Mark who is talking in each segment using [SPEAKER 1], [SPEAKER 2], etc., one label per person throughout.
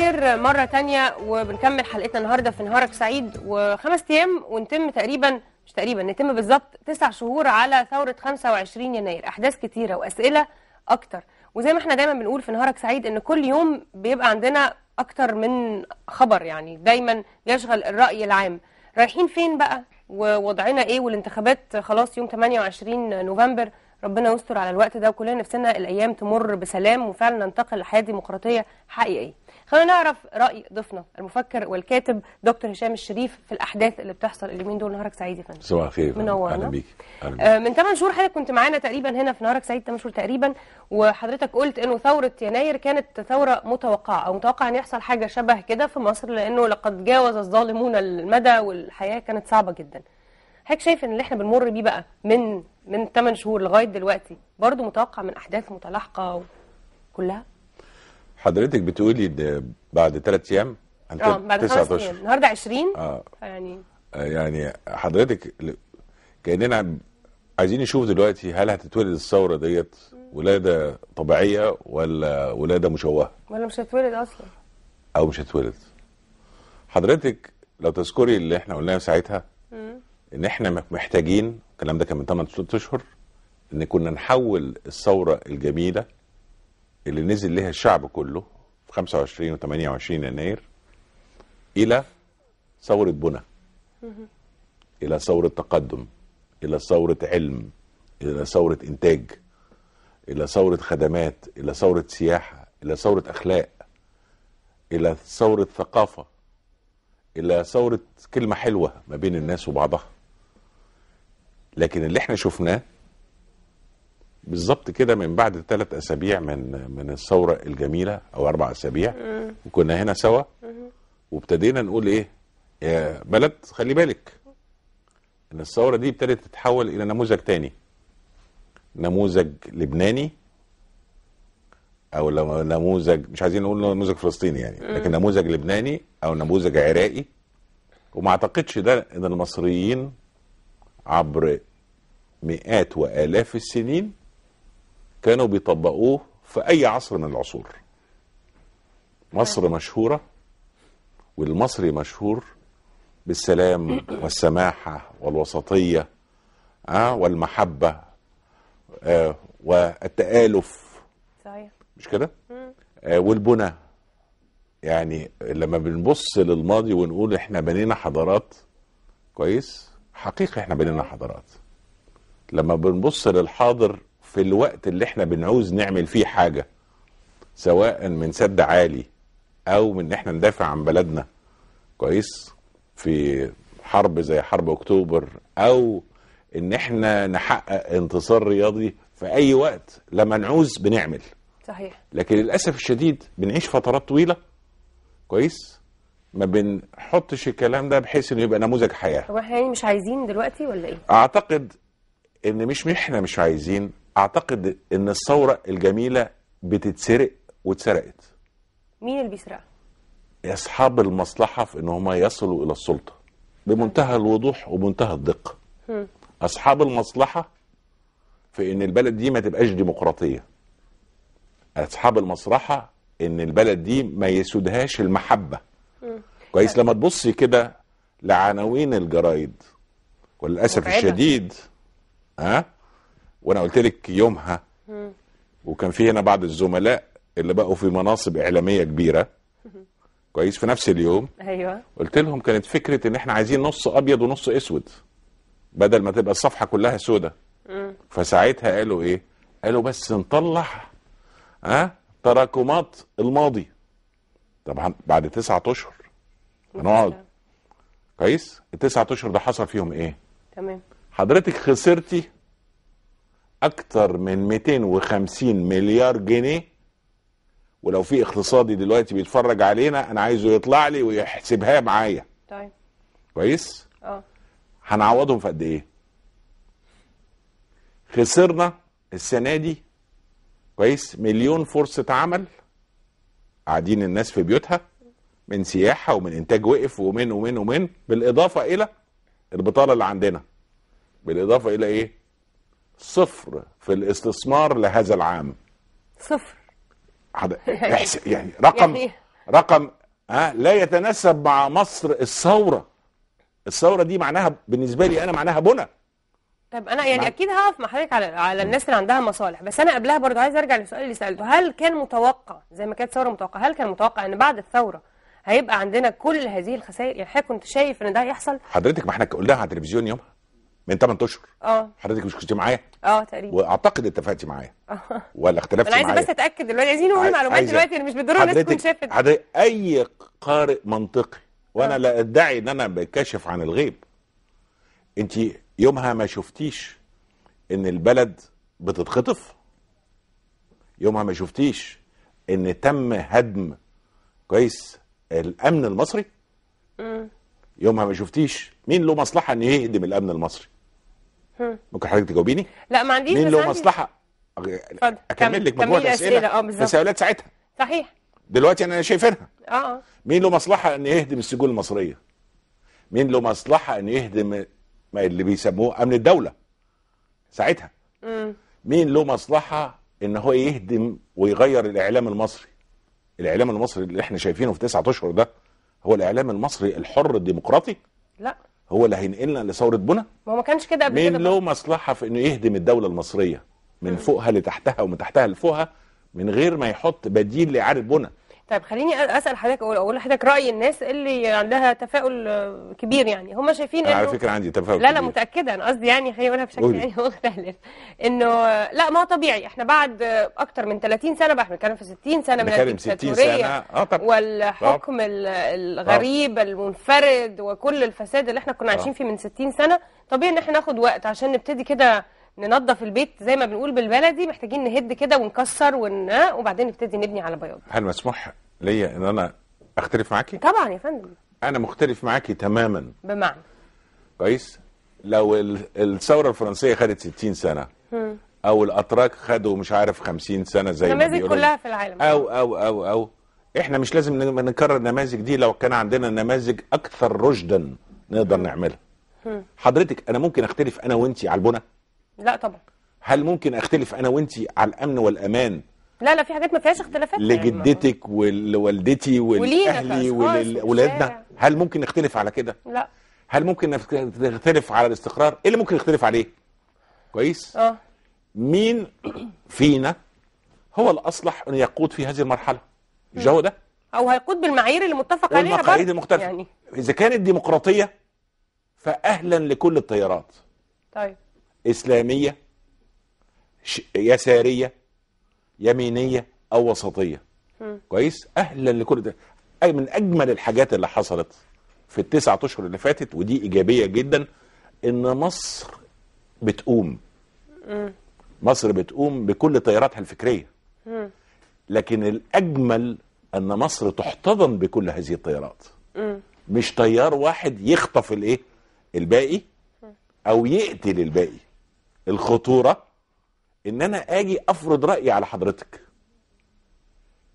[SPEAKER 1] الخير مرة تانية وبنكمل حلقتنا النهاردة في نهارك سعيد وخمس أيام ونتم تقريبا مش تقريبا نتم بالظبط تسع شهور على ثورة 25 يناير أحداث كتيرة وأسئلة أكتر وزي ما احنا دايما بنقول في نهارك سعيد إن كل يوم بيبقى عندنا أكتر من خبر يعني دايما يشغل الرأي العام رايحين فين بقى ووضعنا إيه والانتخابات خلاص يوم 28 نوفمبر ربنا يستر على الوقت ده وكلنا نفسنا الايام تمر بسلام وفعلا ننتقل لحياه ديمقراطيه حقيقيه خلونا نعرف راي ضيفنا المفكر والكاتب دكتور هشام الشريف في الاحداث اللي بتحصل اليومين دول نهارك سعيد يا فندم صباح الخير منورنا اهلا بيك آه من 8 شهور حضرتك كنت معانا تقريبا هنا في نهارك سعيد 8 شهور تقريبا وحضرتك قلت انه ثوره يناير كانت ثوره متوقعه او متوقع ان يحصل حاجه شبه كده في مصر لانه لقد جاوز الظالمون المدى والحياه كانت صعبه جدا حضرتك شايف ان اللي احنا بنمر بيه بقى من من 8 شهور لغايه دلوقتي برضه متوقع من احداث متلاحقه كلها
[SPEAKER 2] حضرتك بتقولي ان بعد ثلاث ايام اه بعد خمس ايام
[SPEAKER 1] النهارده 20 آه. اه يعني
[SPEAKER 2] آه، يعني حضرتك كاننا عايزين نشوف دلوقتي هل هتتولد الثوره ديت ولاده طبيعيه ولا ولاده مشوهه
[SPEAKER 1] ولا مش هتولد اصلا
[SPEAKER 2] او مش هتولد حضرتك لو تذكري اللي احنا قلناه ساعتها ان احنا محتاجين الكلام ده كان من 8 اشهر ان كنا نحول الثوره الجميله اللي نزل لها الشعب كله في 25 و 28 يناير الى ثوره بنى الى ثوره تقدم الى ثوره علم الى ثوره انتاج الى ثوره خدمات الى ثوره سياحه الى ثوره اخلاق الى ثوره ثقافه الى ثوره كلمه حلوه ما بين الناس وبعضها لكن اللي احنا شفناه بالظبط كده من بعد ثلاث اسابيع من من الثوره الجميله او اربع اسابيع وكنا هنا سوا وابتدينا نقول ايه يا بلد خلي بالك ان الثوره دي ابتدت تتحول الى نموذج تاني نموذج لبناني او نموذج مش عايزين نقول نموذج فلسطيني يعني لكن نموذج لبناني او نموذج عراقي وما اعتقدش ده ان المصريين عبر مئات والاف السنين كانوا بيطبقوه في اي عصر من العصور مصر أيوة. مشهوره والمصري مشهور بالسلام والسماحه والوسطيه آه، والمحبه آه، والتالف صحيح مش كده آه، والبنى يعني لما بنبص للماضي ونقول احنا بنينا حضارات كويس حقيقه احنا بنينا حضارات لما بنبص للحاضر في الوقت اللي احنا بنعوز نعمل فيه حاجة سواء من سد عالي او من ان احنا ندافع عن بلدنا كويس في حرب زي حرب اكتوبر او ان احنا نحقق انتصار رياضي في اي وقت لما نعوز بنعمل صحيح لكن للاسف الشديد بنعيش فترات طويله كويس ما بنحطش الكلام ده بحيث انه يبقى نموذج حياه
[SPEAKER 1] هو احنا يعني مش عايزين دلوقتي ولا ايه
[SPEAKER 2] اعتقد ان مش احنا مش عايزين اعتقد ان الثوره الجميله بتتسرق واتسرقت
[SPEAKER 1] مين اللي بيسرقها
[SPEAKER 2] اصحاب المصلحه في ان هم يصلوا الى السلطه بمنتهى الوضوح ومنتهى الدقه هم. اصحاب المصلحه في ان البلد دي ما تبقاش ديمقراطيه اصحاب المصلحه ان البلد دي ما يسودهاش المحبه هم. كويس لما تبصي كده لعناوين الجرايد وللاسف الشديد ها وانا قلت لك يومها وكان في هنا بعض الزملاء اللي بقوا في مناصب اعلاميه كبيره كويس في نفس اليوم ايوه قلت لهم كانت فكره ان احنا عايزين نص ابيض ونص اسود بدل ما تبقى الصفحه كلها سودة فساعتها قالوا ايه قالوا بس نطلع ها أه؟ تراكمات الماضي طبعا بعد تسعة اشهر هنقعد كويس التسعة اشهر ده حصل فيهم ايه تمام حضرتك خسرتي اكتر من 250 مليار جنيه ولو في اقتصادي دلوقتي بيتفرج علينا انا عايزه يطلع لي ويحسبها معايا طيب كويس اه هنعوضهم في قد ايه خسرنا السنه دي كويس مليون فرصه عمل قاعدين الناس في بيوتها من سياحه ومن انتاج وقف ومن ومن ومن بالاضافه الى البطاله اللي عندنا بالاضافه الى ايه صفر في الاستثمار لهذا العام صفر احسب يعني رقم يعني إيه؟ رقم ها آه، لا يتناسب مع مصر الثوره الثوره دي معناها بالنسبه لي انا معناها بنى
[SPEAKER 1] طب انا يعني مع... اكيد هقف مع حضرتك على على الناس اللي عندها مصالح بس انا قبلها برضه عايز ارجع للسؤال اللي سالته هل كان متوقع زي ما كانت ثوره متوقعه هل كان متوقع ان بعد الثوره هيبقى عندنا كل هذه الخسائر يعني حضرتك كنت شايف ان ده هيحصل
[SPEAKER 2] حضرتك ما احنا قلناها على التلفزيون يومها من 8 اشهر اه حضرتك مش كنت معايا اه تقريبا واعتقد اتفقتي معايا آه. ولا اختلفتي معايا انا عايزه بس
[SPEAKER 1] اتاكد دلوقتي عايزين نقول معلومات دلوقتي مش بالضروره الناس تكون شافت
[SPEAKER 2] حضرتك اي قارئ منطقي وانا أوه. لا ادعي ان انا بكشف عن الغيب انت يومها ما شفتيش ان البلد بتتخطف يومها ما شفتيش ان تم هدم كويس الامن المصري م. يومها ما شفتيش مين له مصلحه ان يهدم الامن المصري ممكن حضرتك تجاوبيني
[SPEAKER 1] لا ما عنديش مين له عندي. مصلحه
[SPEAKER 2] اكمل لك مجموعه اسئله اه بالظبط تساؤلات ساعتها صحيح دلوقتي انا شايفينها آه،, اه مين له مصلحه ان يهدم السجون المصريه مين له مصلحه ان يهدم ما اللي بيسموه امن الدوله ساعتها مم. مين له مصلحه ان هو يهدم ويغير الاعلام المصري الاعلام المصري اللي احنا شايفينه في تسعة اشهر ده هو الاعلام المصري الحر الديمقراطي لا هو اللي هينقلنا لثوره بنا ما ما كانش كده قبل كده مين له مصلحه في انه يهدم الدوله المصريه من م. فوقها لتحتها ومن تحتها لفوقها من غير ما يحط بديل لاعاده بنا
[SPEAKER 1] طيب خليني اسال حضرتك اقول لحضرتك راي الناس اللي عندها تفاؤل آه، كبير يعني هم شايفين انه على فكره عندي تفاؤل لا لا متاكده انا قصدي يعني خليني اقولها بشكل يعني مختلف انه آه، لا ما هو طبيعي احنا بعد آه، اكتر من 30 سنه بقى احنا بنتكلم في 60 سنه من الديكتاتوريه والحكم الغريب المنفرد وكل الفساد اللي احنا كنا عايشين فيه من 60 سنه طبيعي ان احنا ناخد وقت عشان نبتدي كده ننظف البيت زي ما بنقول بالبلدي محتاجين نهد كده ونكسر ون... آه، وبعدين نبتدي نبني على بياض
[SPEAKER 2] هل مسموح ليا ان انا اختلف معاكي
[SPEAKER 1] طبعا يا فندم
[SPEAKER 2] انا مختلف معاكي تماما بمعنى كويس لو الثوره الفرنسيه خدت 60 سنه او الاتراك خدوا مش عارف 50 سنه زي ما بيقولوا كلها
[SPEAKER 1] في العالم او
[SPEAKER 2] او او او احنا مش لازم نكرر النماذج دي لو كان عندنا نماذج اكثر رشدا نقدر نعملها حضرتك انا ممكن اختلف انا وانتي على البنى لا طبعا هل ممكن اختلف انا وانت على الامن والامان
[SPEAKER 1] لا لا في حاجات ما فيهاش اختلافات لجدتك
[SPEAKER 2] ولوالدتي ولاهلي ولولادنا هل ممكن نختلف على كده لا هل ممكن نختلف على الاستقرار ايه اللي ممكن نختلف عليه كويس اه مين فينا هو الاصلح ان يقود في هذه المرحله مش هو ده
[SPEAKER 1] او هيقود بالمعايير اللي متفق عليها والمقاييس المختلفه يعني
[SPEAKER 2] اذا كانت ديمقراطيه فاهلا لكل التيارات طيب إسلامية يسارية يمينية أو وسطية كويس أهلا لكل ده أي من أجمل الحاجات اللي حصلت في التسعة أشهر اللي فاتت ودي إيجابية جدا إن مصر بتقوم مصر بتقوم بكل تياراتها الفكرية لكن الأجمل أن مصر تحتضن بكل هذه التيارات مش تيار واحد يخطف الايه الباقي او يقتل الباقي الخطوره ان انا اجي افرض رايي على حضرتك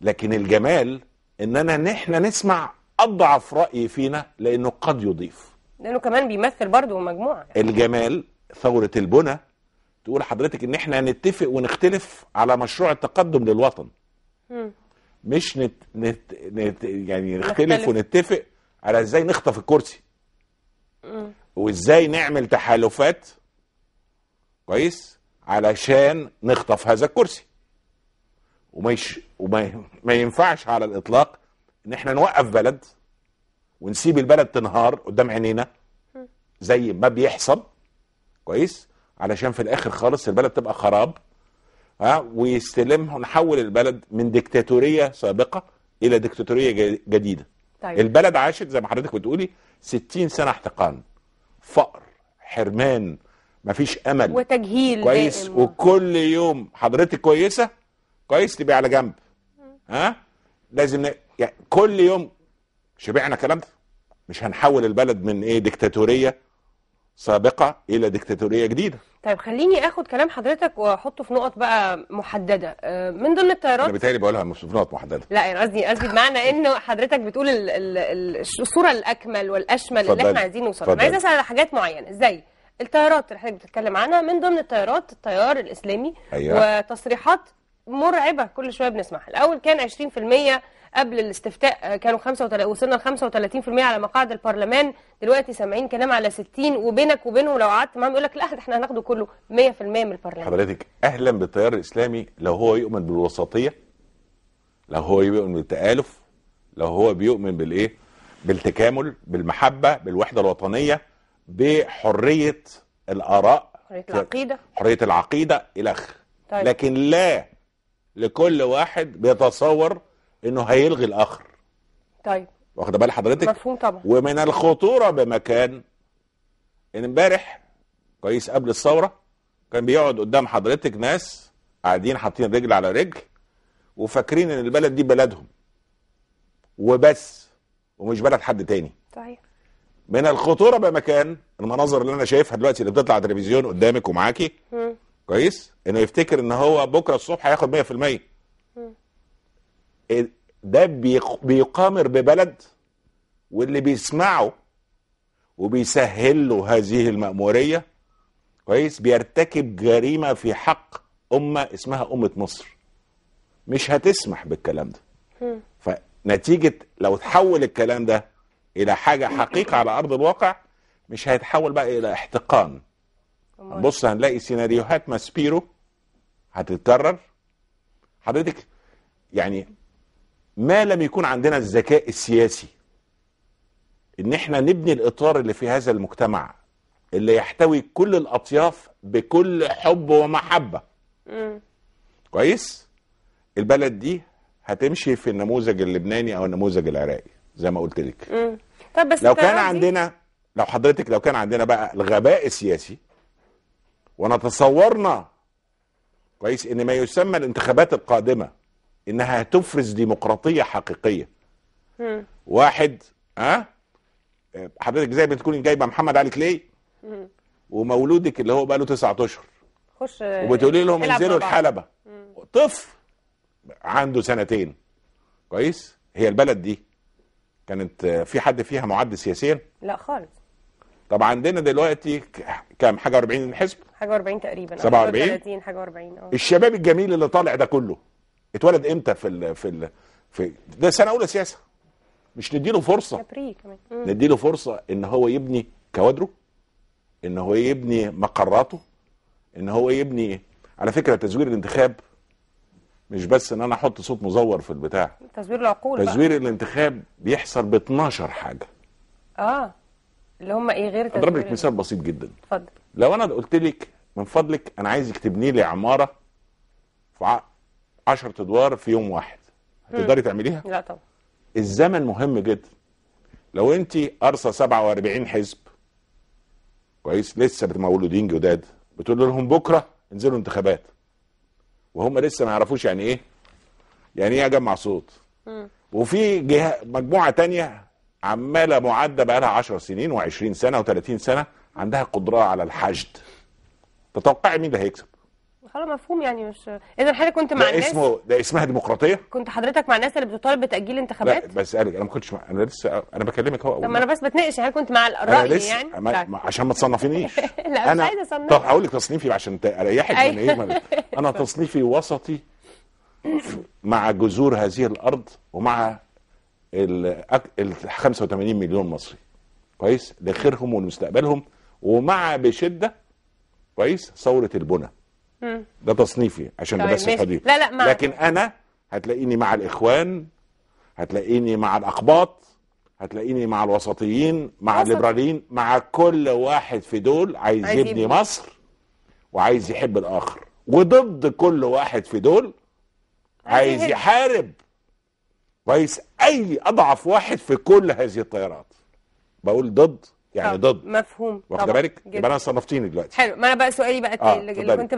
[SPEAKER 2] لكن الجمال ان انا نحن نسمع اضعف راي فينا لانه قد يضيف
[SPEAKER 1] لانه كمان بيمثل برضه مجموعه
[SPEAKER 2] يعني. الجمال ثوره البنى تقول حضرتك ان احنا نتفق ونختلف على مشروع التقدم للوطن م. مش نت... نت... نت... يعني نختلف, نختلف ونتفق على ازاي نخطف الكرسي م. وازاي نعمل تحالفات كويس علشان نخطف هذا الكرسي ومش وما ما ينفعش على الاطلاق ان احنا نوقف بلد ونسيب البلد تنهار قدام عينينا زي ما بيحصل كويس علشان في الاخر خالص البلد تبقى خراب ها ويستلمها ونحول البلد من ديكتاتوريه سابقه الى ديكتاتوريه جديده طيب. البلد عاشت زي ما حضرتك بتقولي 60 سنه احتقان فقر حرمان مفيش امل
[SPEAKER 1] وتجهيل كويس دائم.
[SPEAKER 2] وكل يوم حضرتك كويسه كويس تبقى على جنب ها لازم ن... يعني كل يوم شبعنا كلام ده مش هنحول البلد من ايه ديكتاتوريه سابقه الى ديكتاتوريه جديده
[SPEAKER 1] طيب خليني اخد كلام حضرتك واحطه في نقط بقى محدده آه، من ضمن التيارات انا بتهيألي
[SPEAKER 2] بقولها مش في نقط محدده
[SPEAKER 1] لا انا قصدي قصدي بمعنى ان حضرتك بتقول الصوره الاكمل والاشمل فضل. اللي احنا عايزين نوصلها انا عايز اسال على حاجات معينه ازاي التيارات اللي حضرتك بتتكلم عنها من ضمن التيارات التيار الاسلامي أيوة. وتصريحات مرعبه كل شويه بنسمعها الاول كان 20% قبل الاستفتاء آه، كانوا 35 وصلنا ل 35% على مقاعد البرلمان دلوقتي سامعين كلام على 60 وبينك وبينهم لو قعدت معاهم يقول لك لا احنا هناخده كله 100% من البرلمان
[SPEAKER 2] حضرتك اهلا بالتيار الاسلامي لو هو يؤمن بالوسطيه لو هو يؤمن بالتالف لو هو بيؤمن بالايه بالتكامل بالمحبه بالوحده الوطنيه بحريه الاراء حريه العقيده حريه العقيده الى اخره طيب. لكن لا لكل واحد بيتصور انه هيلغي الاخر طيب واخد بال حضرتك
[SPEAKER 1] مفهوم طبعا ومن
[SPEAKER 2] الخطوره بمكان ان امبارح كويس قبل الثوره كان بيقعد قدام حضرتك ناس قاعدين حاطين رجل على رجل وفاكرين ان البلد دي بلدهم وبس ومش بلد حد تاني صحيح من الخطوره بمكان المناظر اللي انا شايفها دلوقتي اللي بتطلع التلفزيون قدامك ومعاكي كويس انه يفتكر ان هو بكره الصبح هياخد 100% إيه، ده بيقامر ببلد واللي بيسمعه وبيسهل له هذه المأمورية كويس بيرتكب جريمة في حق أمة اسمها أمة مصر مش هتسمح بالكلام
[SPEAKER 1] ده
[SPEAKER 2] فنتيجة لو تحول الكلام ده الى حاجه حقيقه على ارض الواقع مش هيتحول بقى الى احتقان بص هنلاقي سيناريوهات ماسبيرو هتتكرر حضرتك يعني ما لم يكون عندنا الذكاء السياسي ان احنا نبني الاطار اللي في هذا المجتمع اللي يحتوي كل الاطياف بكل حب ومحبه م. كويس البلد دي هتمشي في النموذج اللبناني او النموذج العراقي زي ما قلت لك
[SPEAKER 1] طب بس لو كان دي... عندنا
[SPEAKER 2] لو حضرتك لو كان عندنا بقى الغباء السياسي ونتصورنا كويس ان ما يسمى الانتخابات القادمه انها هتفرز ديمقراطيه حقيقيه م. واحد ها أه؟ حضرتك زي ما تكوني جايبه محمد علي كلي ومولودك اللي هو بقى له تسعة اشهر
[SPEAKER 1] خش وبتقولي لهم انزلوا الحلبه
[SPEAKER 2] طفل عنده سنتين كويس هي البلد دي كانت آه، في حد فيها معد سياسيا؟ لا خالص طب عندنا دلوقتي كام حاجه 40 حزب؟
[SPEAKER 1] حاجه و40 تقريبا 47 حاجه و40 اه
[SPEAKER 2] الشباب الجميل اللي طالع ده كله اتولد امتى في الـ في الـ في ده سنه اولى سياسه مش نديله فرصه
[SPEAKER 1] كمان نديله
[SPEAKER 2] فرصه ان هو يبني كوادره ان هو يبني مقراته ان هو يبني على فكره تزوير الانتخاب مش بس ان انا احط صوت مزور في البتاع
[SPEAKER 1] تزوير العقول تزوير بقى.
[SPEAKER 2] الانتخاب بيحصل ب 12 حاجه
[SPEAKER 1] اه اللي هم ايه غير اضرب لك مثال بسيط جدا اتفضل
[SPEAKER 2] لو انا قلت لك من فضلك انا عايزك تبني لي عماره في 10 ادوار في يوم واحد هتقدري تعمليها؟ لا طبعا الزمن مهم جدا لو انت قرصه 47 حزب كويس لسه مولودين جداد بتقول لهم بكره انزلوا انتخابات وهم لسه ما يعرفوش يعني ايه يعني ايه اجمع صوت وفي جهه مجموعه تانية عماله معده بقى لها 10 سنين و20 سنه و30 سنه عندها قدره على الحشد تتوقعي مين اللي هيكسب
[SPEAKER 1] خلاص مفهوم يعني مش اذا حضرتك كنت مع الناس اسمه
[SPEAKER 2] ده اسمها ديمقراطيه
[SPEAKER 1] كنت حضرتك مع الناس اللي بتطالب بتاجيل انتخابات لا
[SPEAKER 2] بسالك انا ما كنتش مع... انا لسه انا بكلمك اهو طب ما انا
[SPEAKER 1] بس بتناقش هل يعني، كنت مع الراي يعني ما... طيب. ما... عشان
[SPEAKER 2] ما تصنفينيش
[SPEAKER 1] لا أنا... عايز اصنف اصنفك طب هقول
[SPEAKER 2] لك تصنيفي عشان اريحك أيوة. من ايه انا تصنيفي وسطي مع جذور هذه الارض ومع ال 85 مليون مصري كويس لخيرهم ولمستقبلهم ومع بشده كويس ثوره البنى مم. ده تصنيفي عشان طيب بس الحديث لا لا مع... لكن انا هتلاقيني مع الاخوان هتلاقيني مع الاقباط هتلاقيني مع الوسطيين مع الليبراليين مع كل واحد في دول عايز, يبني مصر وعايز يحب الاخر وضد كل واحد في دول عايز يحارب كويس اي اضعف واحد في كل هذه التيارات بقول ضد يعني طب. ضد مفهوم واخد بالك يبقى انا صنفتيني دلوقتي
[SPEAKER 1] حلو ما انا بقى سؤالي بقى آه. اللي كنت